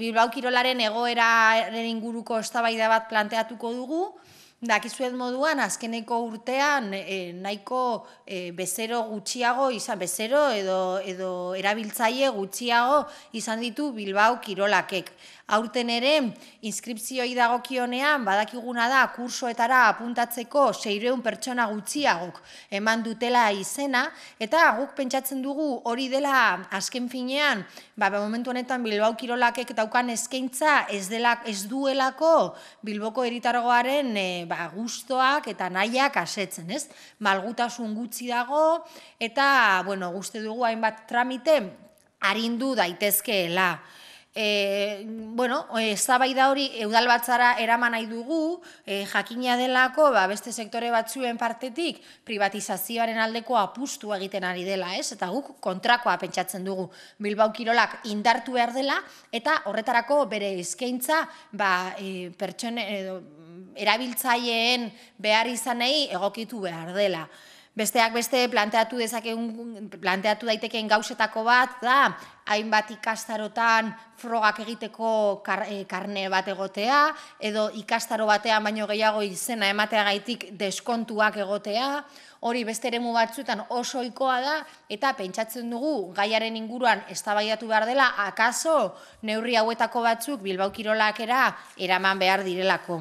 Bilbao Kirolaren egoeraren inguruko eztabaida bat planteatuko dugu, dakizuet moduan, azkeneko urtean e, nahiko eh, bezero gutxiago izan, bezero edo, edo erabiltzaile gutxiago izan ditu Bilbao kirolakek. Aurten ere, inskriptzioi dagokionean badakiguna da kursoetara apuntatzeko seireun pertsona gutxiagok eman dutela izena, eta guk pentsatzen dugu hori dela azken finean, ba, ba momentu honetan Bilbao kirolakek daukan eskaintza ez, dela, ez duelako Bilboko eritargoaren eh, ba, eta nahiak asetzen, ez? Malgutasun gutxi dago, eta, bueno, guzti dugu hainbat tramite, harindu daitezkeela. E, bueno, zabai da hori, eudal batzara eraman nahi dugu, e, jakina delako, ba, beste sektore batzuen partetik, privatizazioaren aldeko apustu egiten ari dela, ez? Eta guk kontrakoa pentsatzen dugu, Bilbao Kirolak indartu behar dela, eta horretarako bere eskaintza, ba, e, pertsone, edo, erabiltzaileen behar izanei egokitu behar dela. Besteak beste planteatu dezakegun planteatu daitekeen gauzetako bat da hainbat ikastarotan frogak egiteko kar, eh, karne bat egotea edo ikastaro batean baino gehiago izena emateagaitik deskontuak egotea, hori beste eremu batzuetan oso ohikoa da eta pentsatzen dugu gaiaren inguruan eztabaidatu behar dela akaso neurri hauetako batzuk Bilbao Kirolakera eraman behar direlako.